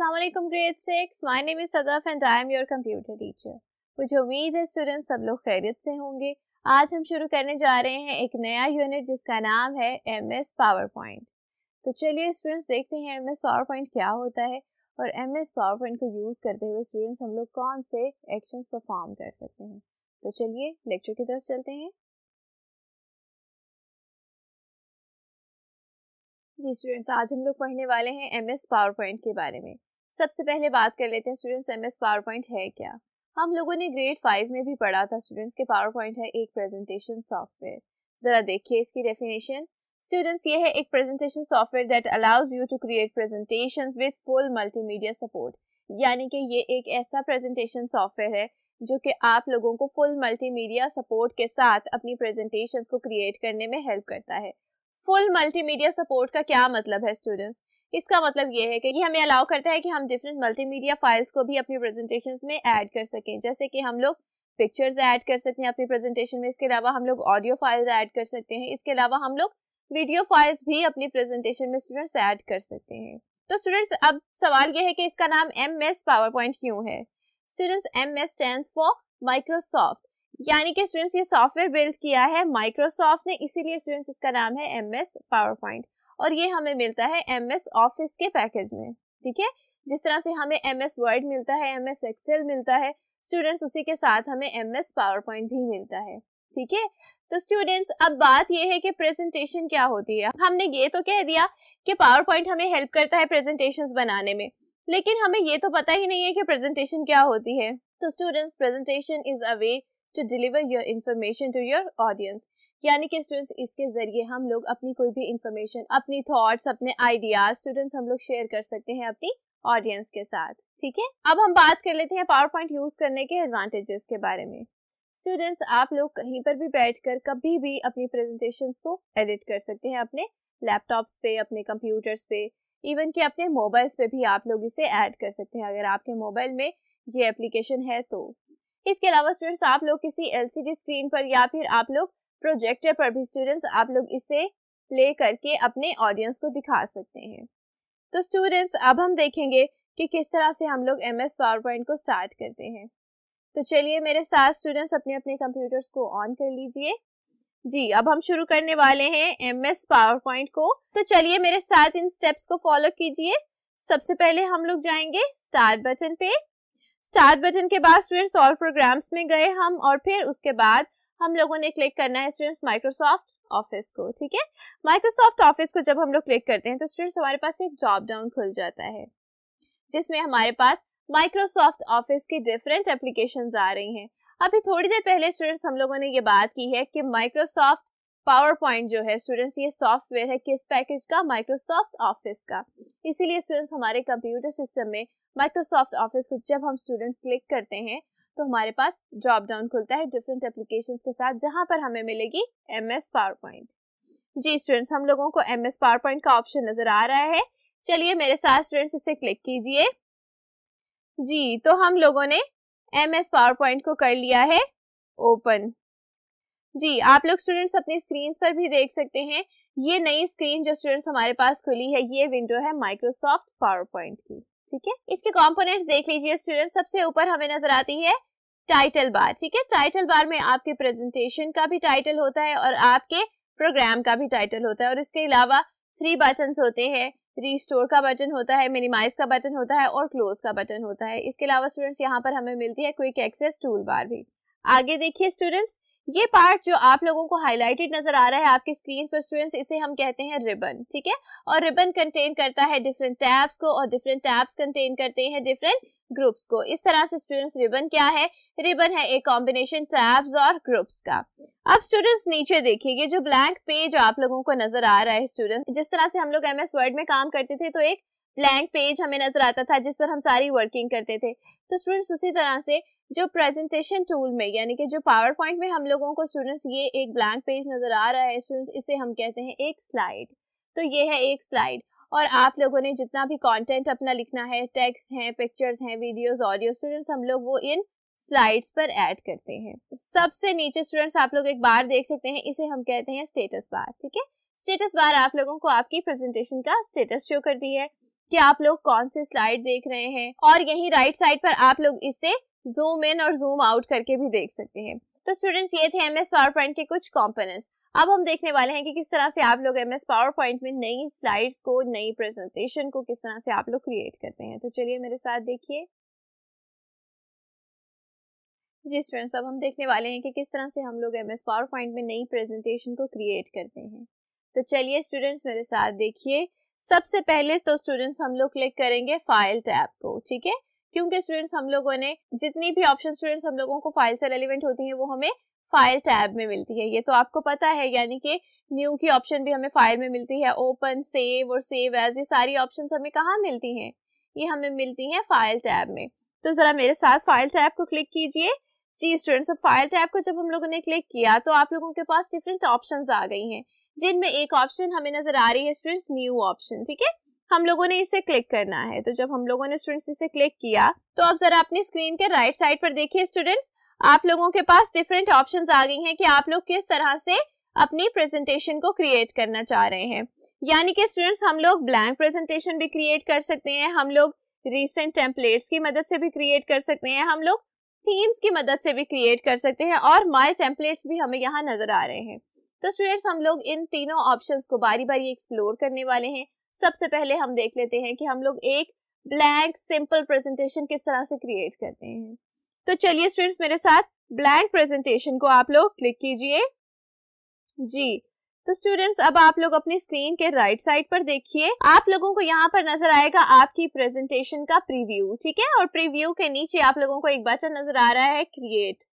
अस्सलाम वालेकुम grade six my name is Sadaf and I am your computer teacher मुझे उम्मीद है स्टूडेंट्स सब लोग खैरियत से होंगे आज हम शुरू करने जा रहे हैं एक नया यूनिट जिसका नाम है एम एस पावर पॉइंट तो चलिए स्टूडेंट्स देखते हैं एम एस पावर पॉइंट क्या होता है और एम एस पावर पॉइंट को यूज़ करते हुए स्टूडेंट्स हम लोग कौन से एक्शंस परफॉर्म कर सकते हैं तो चलिए लेक्चर की तरफ चलते हैं जी स्टूडेंट्स आज हम लोग पढ़ने वाले हैं एम एस पावर पॉइंट के बारे में सबसे पहले बात कर लेते हैं students M S PowerPoint है क्या हम लोगों ने ग्रेड फाइव में भी पढ़ा था स्टूडेंट्स के पावर पॉइंट है एक प्रेजेंटेशन सॉफ्टवेयर ज़रा देखिए इसकी डेफिनेशन स्टूडेंट्स ये है एक presentation software that allows you to create presentation with full multimedia support यानी कि ये एक ऐसा प्रेजेंटेशन सॉफ्टवेयर है जो कि आप लोगों को फुल मल्टीमीडिया सपोर्ट के साथ अपनी प्रेजेंटेशंस को क्रिएट करने में हेल्प करता है फुल मल्टीमीडिया सपोर्ट का क्या मतलब है स्टूडेंट्स इसका मतलब ये है कि ये हमें अलाउ करता है कि हम डिफरेंट मल्टीमीडिया फाइल्स को भी अपनी प्रेजेंटेशन में ऐड कर सकें जैसे कि हम लोग पिक्चर्स ऐड कर सकते हैं अपनी प्रेजेंटेशन में इसके अलावा हम लोग ऑडियो फाइल्स ऐड कर सकते हैं इसके अलावा हम लोग वीडियो फाइल्स भी अपनी प्रेजेंटेशन में स्टूडेंट्स ऐड कर सकते हैं तो स्टूडेंट्स अब सवाल यह है कि इसका नाम एम एस पावर पॉइंट क्यों है students M S stand for Microsoft यानी कि स्टूडेंट्स ये सॉफ्टवेयर बिल्ड किया है माइक्रोसॉफ्ट ने इसीलिए स्टूडेंट्स इसका नाम है एम एस पावर पॉइंट और ये हमें मिलता है एम एस ऑफिस के पैकेज में ठीक है जिस तरह से हमें एम एस वर्ड मिलता है एम एस एक्सेल मिलता है स्टूडेंट्स उसी के साथ हमें एम एस पावर पॉइंट भी मिलता है ठीक है तो स्टूडेंट्स अब बात यह है कि प्रेजेंटेशन क्या होती है हमने ये तो कह दिया कि पावर पॉइंट हमें हेल्प करता है प्रेजेंटेशन बनाने में लेकिन हमें ये तो पता ही नहीं है कि प्रेजेंटेशन क्या होती है तो students presentation is a way to deliver your information to your audience यानी कि स्टूडेंट्स इसके जरिए हम लोग अपनी कोई भी इंफॉर्मेशन अपनी थॉट्स अपने आइडियाज स्टूडेंट्स हम लोग शेयर कर सकते हैं अपनी ऑडियंस के साथ ठीक है अब हम बात कर लेते हैं पावर पॉइंट यूज करने के एडवांटेजेस के बारे में स्टूडेंट्स आप लोग कहीं पर भी बैठकर कभी भी अपनी प्रेजेंटेशंस को एडिट कर सकते हैं अपने लैपटॉप्स पे अपने कंप्यूटर्स पे इवन कि अपने मोबाइल्स पे भी आप लोग इसे ऐड कर सकते हैं अगर आपके मोबाइल में ये एप्लीकेशन है तो इसके अलावा स्टूडेंट्स आप लोग किसी एलसीडी स्क्रीन पर या फिर आप लोग प्रोजेक्टर पर भी स्टूडेंट्स आप लोग इसे प्ले करके अपने ऑडियंस को दिखा सकते हैं तो स्टूडेंट्स अब हम देखेंगे कि किस तरह से हम लोग एम एस पावर पॉइंट को स्टार्ट करते हैं तो चलिए मेरे साथ स्टूडेंट्स अपने अपने कंप्यूटर्स को ऑन कर लीजिए जी अब हम शुरू करने वाले हैं एम एस पावर पॉइंट को तो चलिए मेरे साथ इन स्टेप्स को फॉलो कीजिए सबसे पहले हम लोग जाएंगे स्टार्ट बटन पे स्टार्ट बटन के बाद स्टूडेंट्स और प्रोग्राम्स में गए हम और फिर उसके बाद हम लोगों ने क्लिक करना है स्टूडेंट्स माइक्रोसॉफ्ट ऑफिस को ठीक है माइक्रोसॉफ्ट ऑफिस को जब हम लोग क्लिक करते हैं तो स्टूडेंट्स हमारे पास एक ड्रॉप डाउन खुल जाता है जिसमें हमारे पास माइक्रोसॉफ्ट ऑफिस के डिफरेंट एप्लीकेशन आ रही हैं अभी थोड़ी देर पहले स्टूडेंट्स हम लोगों ने ये बात की है कि माइक्रोसॉफ्ट पावर पॉइंट जो है स्टूडेंट्स ये सॉफ्टवेयर है किस पैकेज का माइक्रोसॉफ्ट ऑफिस का इसीलिए स्टूडेंट्स हमारे कंप्यूटर सिस्टम में माइक्रोसॉफ्ट ऑफिस को जब हम स्टूडेंट्स क्लिक करते हैं तो हमारे पास ड्रॉप डाउन खुलता है डिफरेंट एप्लीकेशन के साथ जहाँ पर हमें मिलेगी एम एस पावर पॉइंट जी स्टूडेंट्स हम लोगों को एम एस पावर पॉइंट का ऑप्शन नजर आ रहा है चलिए मेरे साथ स्टूडेंट्स इसे क्लिक कीजिए जी तो हम लोगों ने एम एस पावर पॉइंट को कर लिया है ओपन जी आप लोग स्टूडेंट्स अपने स्क्रीन पर भी देख सकते हैं ये नई स्क्रीन जो स्टूडेंट्स हमारे पास खुली है ये विंडो है माइक्रोसॉफ्ट पावर पॉइंट की ठीक है इसके कॉम्पोनेट देख लीजिए स्टूडेंट सबसे ऊपर हमें नजर आती है टाइटल बार ठीक है टाइटल बार में आपके प्रेजेंटेशन का भी टाइटल होता है और आपके प्रोग्राम का भी टाइटल होता है और इसके अलावा थ्री बटन होते हैं रिस्टोर का बटन होता है मिनिमाइज का बटन होता है और क्लोज का बटन होता है इसके अलावा स्टूडेंट्स यहाँ पर हमें मिलती है क्विक एक्सेस टूल बार भी आगे देखिए स्टूडेंट्स ये पार्ट जो आप लोगों को हाईलाइटेड नजर आ रहा है आपकी स्क्रीन पर स्टूडेंट्स इसे हम कहते हैं रिबन ठीक है और रिबन कंटेन करता है डिफरेंट टैब्स को और डिफरेंट टैब्स कंटेन करते हैं डिफरेंट ग्रुप्स को इस तरह से स्टूडेंट्स रिबन क्या है रिबन है एक कॉम्बिनेशन टैब्स और ग्रुप्स का अब स्टूडेंट्स नीचे देखिए ये जो ब्लैंक पेज आप लोगों को नजर आ रहा है स्टूडेंट जिस तरह से हम लोग एमएस वर्ड में काम करते थे तो एक ब्लैंक पेज हमें नजर आता था जिस पर हम सारी वर्किंग करते थे तो स्टूडेंट्स उसी तरह से जो प्रेजेंटेशन टूल में यानी कि जो पावर पॉइंट में हम लोगों को स्टूडेंट्स ये एक ब्लैंक पेज नज़र आ रहा है स्टूडेंट्स इसे हम कहते हैं एक स्लाइड तो ये है एक स्लाइड और आप लोगों ने जितना भी कंटेंट अपना लिखना है टेक्स्ट हैं पिक्चर्स हैं वीडियोस ऑडियो स्टूडेंट्स हम लोग वो इन स्लाइड्स पर ऐड करते हैं सबसे नीचे स्टूडेंट्स आप लोग एक बार देख सकते हैं इसे हम कहते हैं स्टेटस बार ठीक है स्टेटस बार आप लोगों को आपकी प्रेजेंटेशन का स्टेटस शो करती है कि आप लोग कौन से स्लाइड देख रहे हैं और यही राइट साइड पर आप लोग इसे जूम इन और जूम आउट करके भी देख सकते हैं तो स्टूडेंट्स ये थे एम एस पावर पॉइंट के कुछ कॉम्पोनेंट्स अब हम देखने वाले हैं कि किस तरह से आप लोग एम एस पावर पॉइंट में नई स्लाइड्स को नई प्रेजेंटेशन को किस तरह से आप लोग क्रिएट करते हैं तो चलिए मेरे साथ देखिए जी स्टूडेंट्स अब हम देखने वाले हैं कि किस तरह से हम लोग एम एस पावर पॉइंट में नई प्रेजेंटेशन को क्रिएट करते हैं तो चलिए स्टूडेंट्स मेरे साथ देखिए सबसे पहले तो स्टूडेंट्स हम लोग क्लिक करेंगे फाइल टैब को ठीक है क्योंकि स्टूडेंट्स हम लोगों ने जितनी भी ऑप्शन स्टूडेंट्स हम लोगों को फाइल से रेलिवेंट होती है वो हमें फाइल टैब में मिलती है ये तो आपको पता है यानी कि न्यू की ऑप्शन भी हमें फाइल में मिलती है ओपन सेव और सेव एज ये सारी ऑप्शन हमें कहाँ मिलती हैं ये हमें मिलती हैं फाइल टैब में तो ज़रा मेरे साथ फाइल टैब को क्लिक कीजिए जी स्टूडेंट्स अब फाइल टैब को जब हम लोगों ने क्लिक किया तो आप लोगों के पास डिफरेंट ऑप्शंस आ गई हैं जिनमें एक ऑप्शन हमें नज़र आ रही है स्टूडेंट्स न्यू ऑप्शन ठीक है हम लोगों ने इसे क्लिक करना है तो जब हम लोगों ने स्टूडेंट्स इसे क्लिक किया तो अब जरा अपनी स्क्रीन के राइट साइड पर देखिए स्टूडेंट्स आप लोगों के पास डिफरेंट ऑप्शन आ गई है कि आप लोग किस तरह से अपनी प्रेजेंटेशन को क्रिएट करना चाह रहे हैं यानी कि स्टूडेंट्स हम लोग ब्लैंक प्रेजेंटेशन भी क्रिएट कर सकते हैं हम लोग रीसेंट टेम्पलेट्स की मदद से भी क्रिएट कर सकते हैं हम लोग थीम्स की मदद से भी क्रिएट कर सकते हैं और माई टेम्पलेट्स भी हमें यहाँ नजर आ रहे हैं तो स्टूडेंट्स हम लोग इन तीनों ऑप्शंस को बारी बारी एक्सप्लोर करने वाले हैं सबसे पहले हम देख लेते हैं कि हम लोग एक ब्लैंक सिंपल प्रेजेंटेशन किस तरह से क्रिएट करते हैं तो चलिए स्टूडेंट्स मेरे साथ ब्लैंक प्रेजेंटेशन को आप लोग क्लिक कीजिए जी तो स्टूडेंट्स अब आप लोग अपनी स्क्रीन के राइट साइड पर देखिए आप लोगों को यहाँ पर नजर आएगा आपकी प्रेजेंटेशन का प्रीव्यू ठीक है और प्रीव्यू के नीचे आप लोगों को एक बटन नजर आ रहा है क्रिएट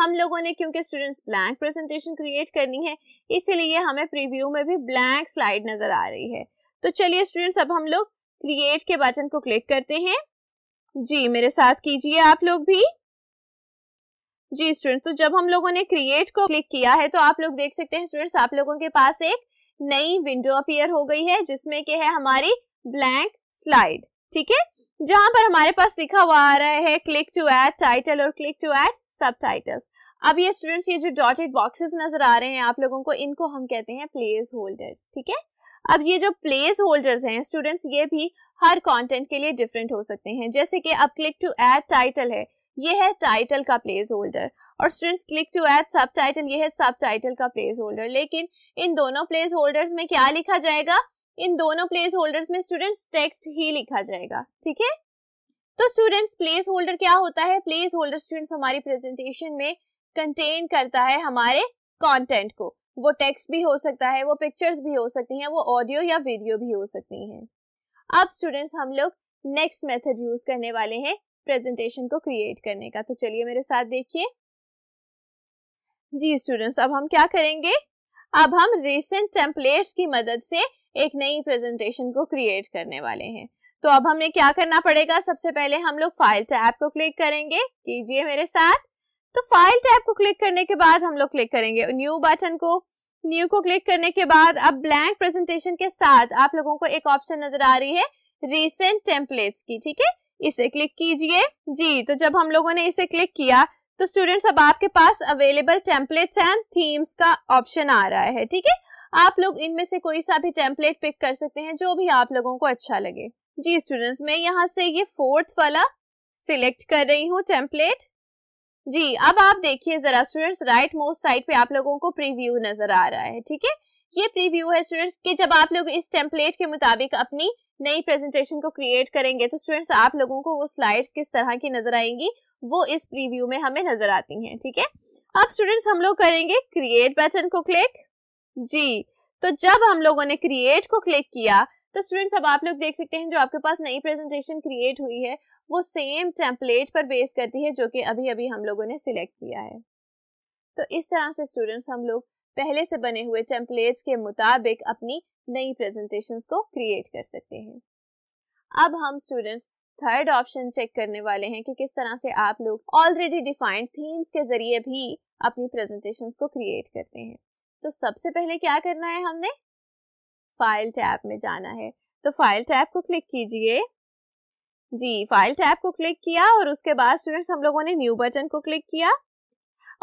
हम लोगों ने क्योंकि स्टूडेंट्स ब्लैंक प्रेजेंटेशन क्रिएट करनी है इसीलिए हमें प्रीव्यू में भी ब्लैंक स्लाइड नजर आ रही है तो चलिए स्टूडेंट्स अब हम लोग क्रिएट के बटन को क्लिक करते हैं जी मेरे साथ कीजिए आप लोग भी जी स्टूडेंट्स तो जब हम लोगों ने क्रिएट को क्लिक किया है तो आप लोग देख सकते हैं स्टूडेंट्स आप लोगों के पास एक नई विंडो अपीयर हो गई है जिसमें के है हमारी ब्लैंक स्लाइड ठीक है जहां पर हमारे पास लिखा हुआ आ रहा है क्लिक टू एड टाइटल और click to add subtitles अब ये स्टूडेंट्स ये जो डॉटेड बॉक्सेस नजर आ रहे हैं आप लोगों को इनको हम कहते हैं प्लेस होल्डर्स ठीक है अब ये जो प्लेस होल्डर्स हैं स्टूडेंट्स ये भी हर कंटेंट के लिए डिफरेंट हो सकते हैं जैसे कि अब क्लिक टू ऐड टाइटल है ये है टाइटल का प्लेस होल्डर और students click to add subtitle ये है सब टाइटल का प्लेस होल्डर लेकिन इन दोनों प्लेस होल्डर्स में क्या लिखा जाएगा इन दोनों प्लेस होल्डर्स में स्टूडेंट्स टेक्स्ट ही लिखा जाएगा ठीक है तो स्टूडेंट्स प्लेस होल्डर क्या होता है प्लेस होल्डर स्टूडेंट्स हमारी प्रेजेंटेशन में कंटेन करता है हमारे कंटेंट को वो टेक्स्ट भी हो सकता है वो पिक्चर्स भी हो सकती हैं वो ऑडियो या वीडियो भी हो सकती हैं अब स्टूडेंट्स हम लोग नेक्स्ट मेथड यूज करने वाले हैं प्रेजेंटेशन को क्रिएट करने का तो चलिए मेरे साथ देखिए जी स्टूडेंट्स अब हम क्या करेंगे अब हम रिसेंट टेम्पलेट्स की मदद से एक नई प्रेजेंटेशन को क्रिएट करने वाले हैं तो अब हमें क्या करना पड़ेगा सबसे पहले हम लोग फाइल टैब को क्लिक करेंगे कीजिए मेरे साथ तो फाइल टैब को क्लिक करने के बाद हम लोग क्लिक करेंगे न्यू बटन को न्यू को क्लिक करने के बाद अब ब्लैंक प्रेजेंटेशन के साथ आप लोगों को एक ऑप्शन नजर आ रही है रिसेंट टेम्पलेट्स की ठीक है इसे क्लिक कीजिए जी तो जब हम लोगों ने इसे क्लिक किया तो स्टूडेंट्स अब आपके पास अवेलेबल टेम्पलेट्स एंड थीम्स का ऑप्शन आ रहा है ठीक है आप लोग इनमें से कोई सा भी टेम्पलेट पिक कर सकते हैं जो भी आप लोगों को अच्छा लगे जी स्टूडेंट्स मैं यहाँ से ये फोर्थ वाला सिलेक्ट कर रही हूँ टेम्पलेट जी अब आप देखिए जरा स्टूडेंट्स राइट मोस्ट साइड पे आप लोगों को प्रीव्यू नजर आ रहा है ठीक है ये प्रीव्यू है स्टूडेंट्स कि जब आप लोग इस टेम्पलेट के मुताबिक अपनी नई प्रेजेंटेशन को क्रिएट करेंगे तो स्टूडेंट्स आप लोगों को वो स्लाइड्स किस तरह की नजर आएंगी वो इस प्रीव्यू में हमें नजर आती हैं ठीक है थीके? अब स्टूडेंट्स हम लोग करेंगे क्रिएट बटन को क्लिक जी तो जब हम लोगों ने क्रिएट को क्लिक किया तो स्टूडेंट्स अब आप लोग देख सकते हैं जो आपके पास नई प्रेजेंटेशन क्रिएट हुई है वो सेम टेम्पलेट पर बेस करती है जो कि अभी अभी हम लोगों ने सिलेक्ट किया है तो इस तरह से स्टूडेंट्स हम लोग पहले से बने हुए टेम्पलेट्स के मुताबिक अपनी नई प्रेजेंटेशन को क्रिएट कर सकते हैं अब हम स्टूडेंट्स थर्ड ऑप्शन चेक करने वाले हैं कि किस तरह से आप लोग ऑलरेडी डिफाइंड थीम्स के जरिए भी अपनी प्रेजेंटेशन को क्रिएट करते हैं तो सबसे पहले क्या करना है हमने फाइल टैब में जाना है तो फाइल टैब को क्लिक कीजिए जी फाइल टैब को क्लिक किया और उसके बाद स्टूडेंट्स हम लोगों ने न्यू बटन को क्लिक किया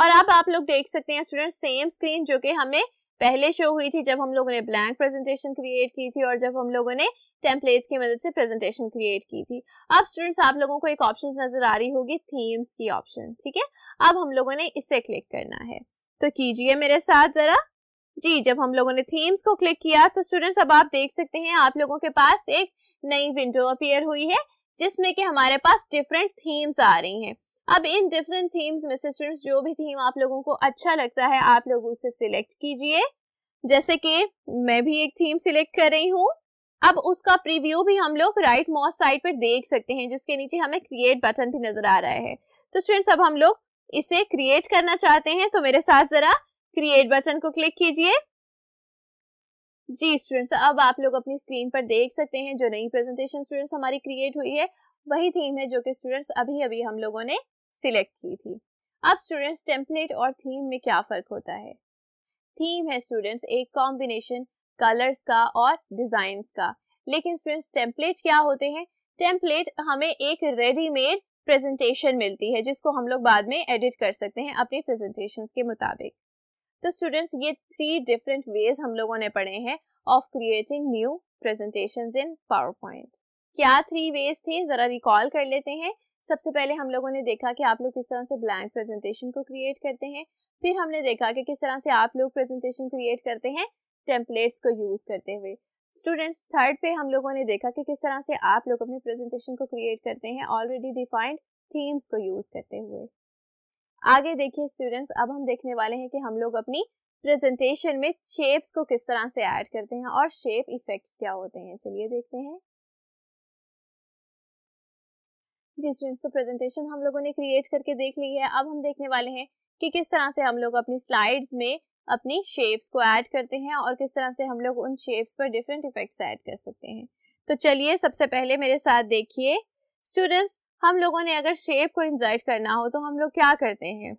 और अब आप लोग देख सकते हैं स्टूडेंट्स सेम स्क्रीन जो कि हमें पहले शो हुई थी जब हम लोगों ने ब्लैंक प्रेजेंटेशन क्रिएट की थी और जब हम लोगों ने टेम्पलेट्स की मदद से प्रेजेंटेशन क्रिएट की थी अब स्टूडेंट्स आप लोगों को एक ऑप्शन नजर आ रही होगी थीम्स की ऑप्शन ठीक है अब हम लोगों ने इसे क्लिक करना है तो कीजिए मेरे साथ जरा जी जब हम लोगों ने थीम्स को क्लिक किया तो स्टूडेंट्स अब आप देख सकते हैं आप लोगों के पास एक नई विंडो अपीयर हुई है जिसमें कि हमारे पास डिफरेंट थीम्स आ रही हैं अब इन डिफरेंट थीम्स में से स्टूडेंट्स जो भी थीम आप लोगों को अच्छा लगता है आप लोग उसे सिलेक्ट कीजिए जैसे कि मैं भी एक थीम सिलेक्ट कर रही हूँ अब उसका प्रीव्यू भी हम लोग राइट मोस्ट साइड पर देख सकते हैं जिसके नीचे हमें क्रिएट बटन भी नजर आ रहा है तो स्टूडेंट्स अब हम लोग इसे क्रिएट करना चाहते हैं तो मेरे साथ जरा क्रिएट बटन को क्लिक कीजिए जी स्टूडेंट्स अब आप लोग अपनी स्क्रीन पर देख सकते हैं जो नई प्रेजेंटेशन स्टूडेंट्स हमारी क्रिएट हुई है वही थीम है जो कि स्टूडेंट्स अभी अभी हम लोगों ने सिलेक्ट की थी अब स्टूडेंट्स टेम्पलेट और थीम में क्या फ़र्क होता है थीम है स्टूडेंट्स एक कॉम्बिनेशन कलर्स का और डिज़ाइंस का लेकिन स्टूडेंट्स टेम्पलेट क्या होते हैं टेम्पलेट हमें एक रेडीमेड प्रेजेंटेशन मिलती है जिसको हम लोग बाद में एडिट कर सकते हैं अपने प्रेजेंटेशन के मुताबिक तो स्टूडेंट्स ये थ्री डिफरेंट वेज हम लोगों ने पढ़े हैं of creating new presentations in PowerPoint क्या थ्री वेज थे जरा रिकॉल कर लेते हैं सबसे पहले हम लोगों ने देखा कि आप लोग किस तरह से ब्लैंक प्रेजेंटेशन को क्रिएट करते हैं फिर हमने देखा कि किस तरह से आप लोग प्रेजेंटेशन क्रिएट करते हैं टेम्पलेट्स को यूज करते हुए स्टूडेंट्स थर्ड पे हम लोगों ने देखा कि किस तरह से आप लोग अपने प्रेजेंटेशन को क्रिएट करते हैं ऑलरेडी डिफाइंड थीम्स को यूज करते हुए आगे देखिए स्टूडेंट्स अब हम देखने वाले हैं कि हम लोग अपनी प्रेजेंटेशन में शेप्स को किस तरह से ऐड करते हैं और शेप इफेक्ट्स क्या होते हैं चलिए देखते हैं जी स्टूडेंट्स तो प्रेजेंटेशन हम लोगों ने क्रिएट करके देख ली है अब हम देखने वाले हैं कि किस तरह से हम लोग अपनी स्लाइड्स में अपनी शेप्स को ऐड करते हैं और किस तरह से हम लोग उन शेप्स पर डिफरेंट इफेक्ट्स ऐड कर सकते हैं तो चलिए सबसे पहले मेरे साथ देखिए स्टूडेंट्स हम लोगों ने अगर शेप को इंजाइट करना हो तो हम लोग क्या करते हैं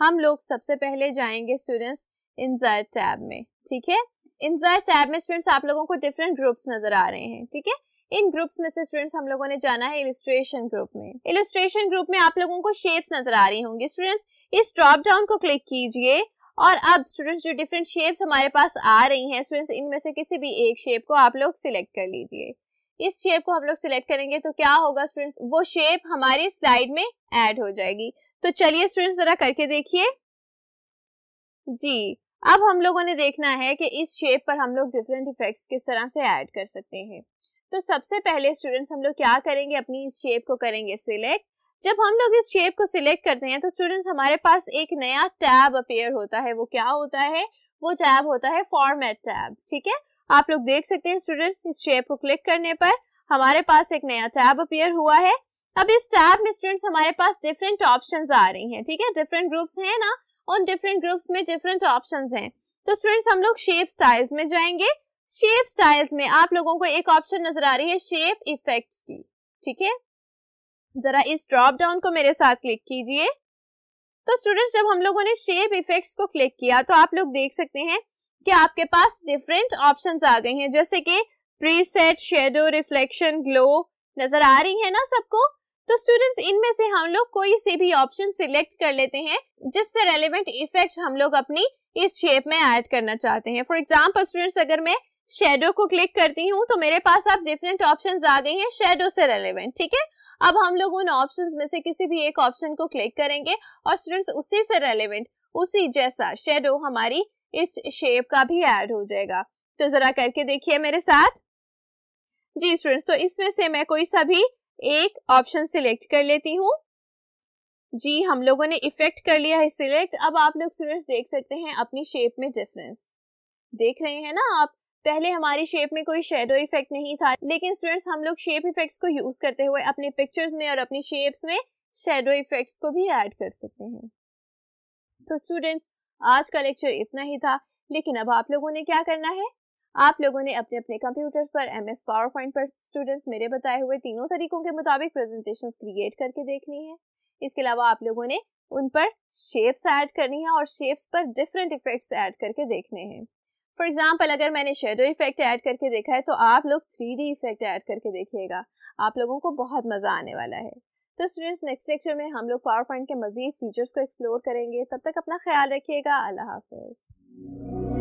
हम लोग सबसे पहले जाएंगे स्टूडेंट्स इंसर्ट टैब में ठीक है इंसर्ट टैब में स्टूडेंट्स आप लोगों को डिफरेंट ग्रुप्स नजर आ रहे हैं ठीक है इन ग्रुप्स में से स्टूडेंट्स हम लोगों ने जाना है इलस्ट्रेशन ग्रुप में इलस्ट्रेशन ग्रुप में आप लोगों को शेप्स नजर आ रही होंगी स्टूडेंट्स इस ड्रॉप डाउन को क्लिक कीजिए और अब स्टूडेंट्स जो डिफरेंट शेप्स हमारे पास आ रही हैं स्टूडेंट्स इनमें से किसी भी एक शेप को आप लोग सिलेक्ट कर लीजिए इस शेप को हम लोग सिलेक्ट करेंगे तो क्या होगा स्टूडेंट्स वो शेप हमारी स्लाइड में ऐड हो जाएगी तो चलिए स्टूडेंट्स जरा करके देखिए जी अब हम लोगों ने देखना है कि इस शेप पर हम लोग डिफरेंट इफेक्ट्स किस तरह से ऐड कर सकते हैं तो सबसे पहले स्टूडेंट्स हम लोग क्या करेंगे अपनी इस शेप को करेंगे सिलेक्ट जब हम लोग इस शेप को सिलेक्ट करते हैं तो स्टूडेंट्स हमारे पास एक नया टैब अपेयर होता है वो क्या होता है वो टैब होता है फॉर्मेट टैब ठीक है आप लोग देख सकते हैं स्टूडेंट्स इस शेप को क्लिक करने पर हमारे पास एक नया टैब अपियर हुआ है अब इस टैब में स्टूडेंट्स हमारे पास डिफरेंट ऑप्शंस आ रही हैं ठीक है डिफरेंट ग्रुप्स हैं ना उन डिफरेंट ग्रुप्स में डिफरेंट ऑप्शंस हैं तो स्टूडेंट्स हम लोग शेप स्टाइल्स में जाएंगे शेप स्टाइल्स में आप लोगों को एक ऑप्शन नजर आ रही है शेप इफेक्ट की ठीक है जरा इस ड्रॉप डाउन को मेरे साथ क्लिक कीजिए तो स्टूडेंट्स जब हम लोगों ने शेप इफेक्ट्स को क्लिक किया तो आप लोग देख सकते हैं कि आपके पास डिफरेंट ऑप्शन आ गए हैं जैसे कि प्रीसेट शेडो रिफ्लेक्शन ग्लो नजर आ रही है ना सबको तो स्टूडेंट्स इनमें से हम लोग कोई से भी ऑप्शन सिलेक्ट कर लेते हैं जिससे रेलिवेंट इफेक्ट हम लोग अपनी इस शेप में ऐड करना चाहते हैं फॉर एग्जाम्पल स्टूडेंट्स अगर मैं शेडो को क्लिक करती हूँ तो मेरे पास आप डिफरेंट ऑप्शन आ गए हैं शेडो से रेलिवेंट ठीक है अब हम लोग उन ऑप्शन में से किसी भी एक ऑप्शन को क्लिक करेंगे और स्टूडेंट्स उसी से रेलिवेंट उसी जैसा शेडो हमारी इस शेप का भी ऐड हो जाएगा तो जरा करके देखिए मेरे साथ जी स्टूडेंट्स तो इसमें से मैं कोई सा भी एक ऑप्शन सिलेक्ट कर लेती हूँ जी हम लोगों ने इफेक्ट कर लिया है सिलेक्ट अब आप लोग स्टूडेंट्स देख सकते हैं अपनी शेप में डिफरेंस देख रहे हैं ना आप पहले हमारी शेप में कोई शेडो इफेक्ट नहीं था लेकिन स्टूडेंट्स हम लोग शेप इफेक्ट्स को यूज करते हुए अपने पिक्चर्स में और अपनी शेप्स में शेडो इफेक्ट्स को भी ऐड कर सकते हैं तो स्टूडेंट्स आज का लेक्चर इतना ही था लेकिन अब आप लोगों ने क्या करना है आप लोगों ने अपने अपने कंप्यूटर पर एम एस पावर पॉइंट पर स्टूडेंट्स मेरे बताए हुए तीनों तरीकों के मुताबिक प्रेजेंटेशन क्रिएट करके देखनी है इसके अलावा आप लोगों ने उन पर शेप्स ऐड करनी है और शेप्स पर डिफरेंट इफेक्ट्स ऐड करके देखने हैं फॉर एग्जाम्पल अगर मैंने शेडो इफेक्ट ऐड करके देखा है तो आप लोग थ्री डी इफेक्ट ऐड करके देखिएगा आप लोगों को बहुत मज़ा आने वाला है तो स्टूडेंट्स नेक्स्ट लेक्चर में हम लोग पावर पॉइंट के मजीद फीचर्स को एक्सप्लोर करेंगे तब तक अपना ख्याल रखिएगा अल्लाह हाफिज़